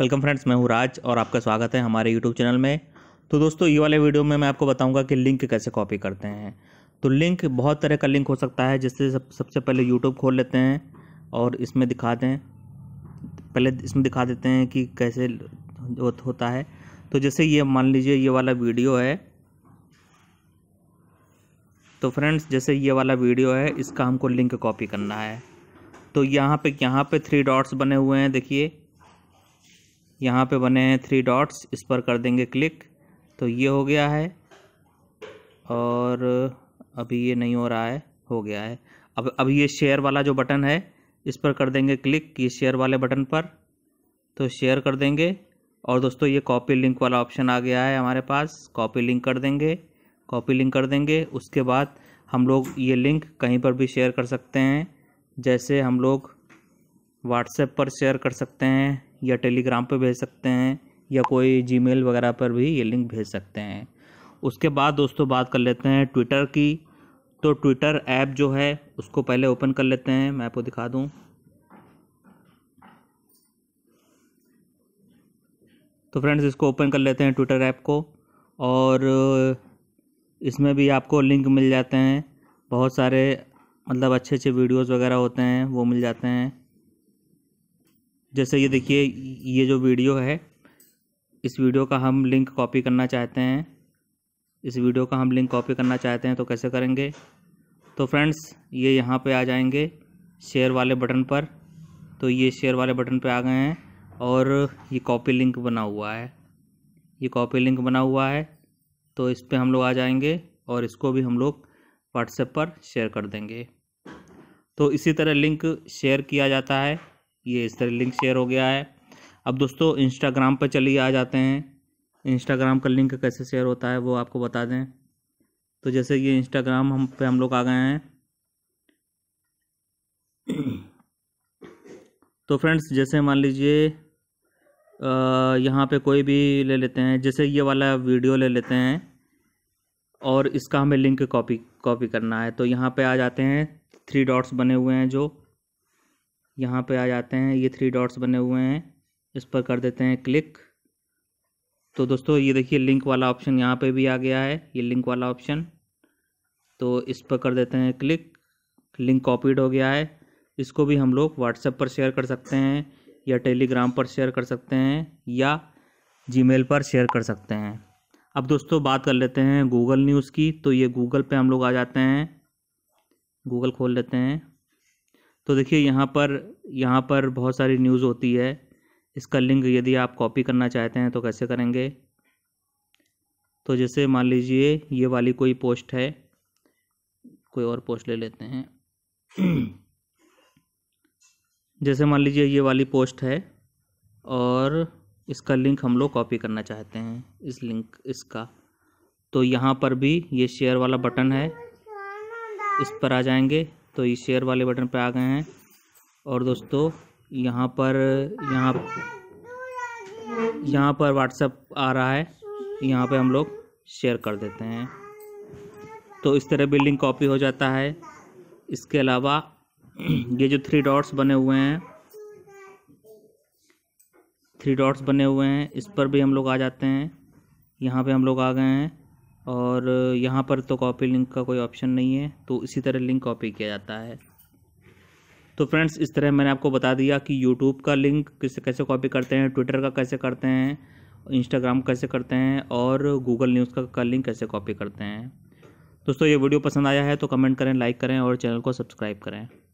welcome friends मैं हूँ राज और आपका स्वागत है हमारे यूट्यूब चैनल में तो दोस्तों ये वाले वीडियो में मैं आपको बताऊंगा कि लिंक कैसे कॉपी करते हैं तो लिंक बहुत तरह का लिंक हो सकता है जिससे सब सबसे पहले यूट्यूब खोल लेते हैं और इसमें दिखाते हैं पहले इसमें दिखा देते हैं कि कैसे होता है तो जैसे ये मान लीजिए ये वाला वीडियो है तो फ्रेंड्स जैसे ये वाला वीडियो है इसका हमको लिंक कॉपी करना है तो यहाँ पे यहाँ पे थ्री डॉट्स बने हुए हैं देखिए यहाँ पे बने हैं थ्री डॉट्स इस पर कर देंगे क्लिक तो ये हो गया है और अभी ये नहीं हो रहा है हो गया है अब अब ये शेयर वाला जो बटन है इस पर कर देंगे क्लिक ये शेयर वाले बटन पर तो शेयर कर देंगे और दोस्तों ये कॉपी लिंक वाला ऑप्शन आ गया है हमारे पास कॉपी लिंक कर देंगे कॉपी लिंक कर देंगे उसके बाद हम लोग ये लिंक कहीं पर भी शेयर कर सकते हैं जैसे हम लोग व्हाट्सएप पर शेयर कर सकते हैं या टेलीग्राम पर भेज सकते हैं या कोई जीमेल वगैरह पर भी ये लिंक भेज सकते हैं उसके बाद दोस्तों बात कर लेते हैं ट्विटर की तो ट्विटर ऐप जो है उसको पहले ओपन कर लेते हैं मैं आपको दिखा दूँ तो फ्रेंड्स इसको ओपन कर लेते हैं ट्विटर ऐप को और इसमें भी आपको लिंक मिल जाते हैं बहुत सारे मतलब अच्छे अच्छे वीडियोस वगैरह होते हैं वो मिल जाते हैं जैसे ये देखिए ये जो वीडियो है इस वीडियो का हम लिंक कॉपी करना चाहते हैं इस वीडियो का हम लिंक कॉपी करना चाहते हैं तो कैसे करेंगे तो फ्रेंड्स ये यहाँ पे आ जाएंगे शेयर वाले बटन पर तो ये शेयर वाले बटन पे आ गए हैं और ये कॉपी लिंक बना हुआ है ये कॉपी लिंक बना हुआ है तो इस पर हम लोग आ जाएंगे और इसको भी हम लोग व्हाट्सएप पर शेयर कर देंगे तो इसी तरह लिंक शेयर किया जाता है ये इस तरह लिंक शेयर हो गया है अब दोस्तों इंस्टाग्राम पर चलिए आ जाते हैं इंस्टाग्राम का लिंक कैसे शेयर होता है वो आपको बता दें तो जैसे ये इंस्टाग्राम हम पे हम लोग आ गए हैं तो फ्रेंड्स जैसे मान लीजिए यहाँ पे कोई भी ले लेते हैं जैसे ये वाला वीडियो ले लेते हैं और इसका हमें लिंक कॉपी कॉपी करना है तो यहाँ पे आ जाते हैं थ्री डॉट्स बने हुए हैं जो यहाँ पे आ जाते हैं ये थ्री डॉट्स बने हुए हैं इस पर कर देते हैं क्लिक तो दोस्तों ये देखिए लिंक वाला ऑप्शन यहाँ पे भी आ गया है ये लिंक वाला ऑप्शन तो इस पर कर देते हैं क्लिक लिंक कॉपीड हो गया है इसको भी हम लोग व्हाट्सएप पर शेयर कर सकते हैं या टेलीग्राम पर शेयर कर सकते हैं या जी पर शेयर कर सकते हैं अब दोस्तों बात कर लेते हैं गूगल न्यूज़ की तो ये गूगल पे हम लोग आ जाते हैं गूगल खोल लेते हैं तो देखिए यहाँ पर यहाँ पर बहुत सारी न्यूज़ होती है इसका लिंक यदि आप कॉपी करना चाहते हैं तो कैसे करेंगे तो जैसे मान लीजिए ये वाली कोई पोस्ट है कोई और पोस्ट ले लेते हैं जैसे मान लीजिए ये वाली पोस्ट है और इसका लिंक हम लोग कॉपी करना चाहते हैं इस लिंक इसका तो यहाँ पर भी ये शेयर वाला बटन है इस पर आ जाएंगे तो ये शेयर वाले बटन पे आ गए हैं और दोस्तों यहाँ पर यहाँ यहाँ पर व्हाट्सअप आ रहा है यहाँ पे हम लोग शेयर कर देते हैं तो इस तरह बिल्डिंग कॉपी हो जाता है इसके अलावा ये जो थ्री डॉट्स बने हुए हैं थ्री डॉट्स बने हुए हैं इस पर भी हम लोग आ जाते हैं यहाँ पे हम लोग आ गए हैं और यहाँ पर तो कॉपी लिंक का कोई ऑप्शन नहीं है तो इसी तरह लिंक कॉपी किया जाता है तो फ्रेंड्स इस तरह मैंने आपको बता दिया कि यूट्यूब का लिंक किसे कैसे कॉपी करते हैं ट्विटर का कैसे करते हैं इंस्टाग्राम कैसे करते हैं और गूगल न्यूज़ का, का लिंक कैसे कॉपी करते हैं दोस्तों ये वीडियो पसंद आया है तो कमेंट करें लाइक करें और चैनल को सब्सक्राइब करें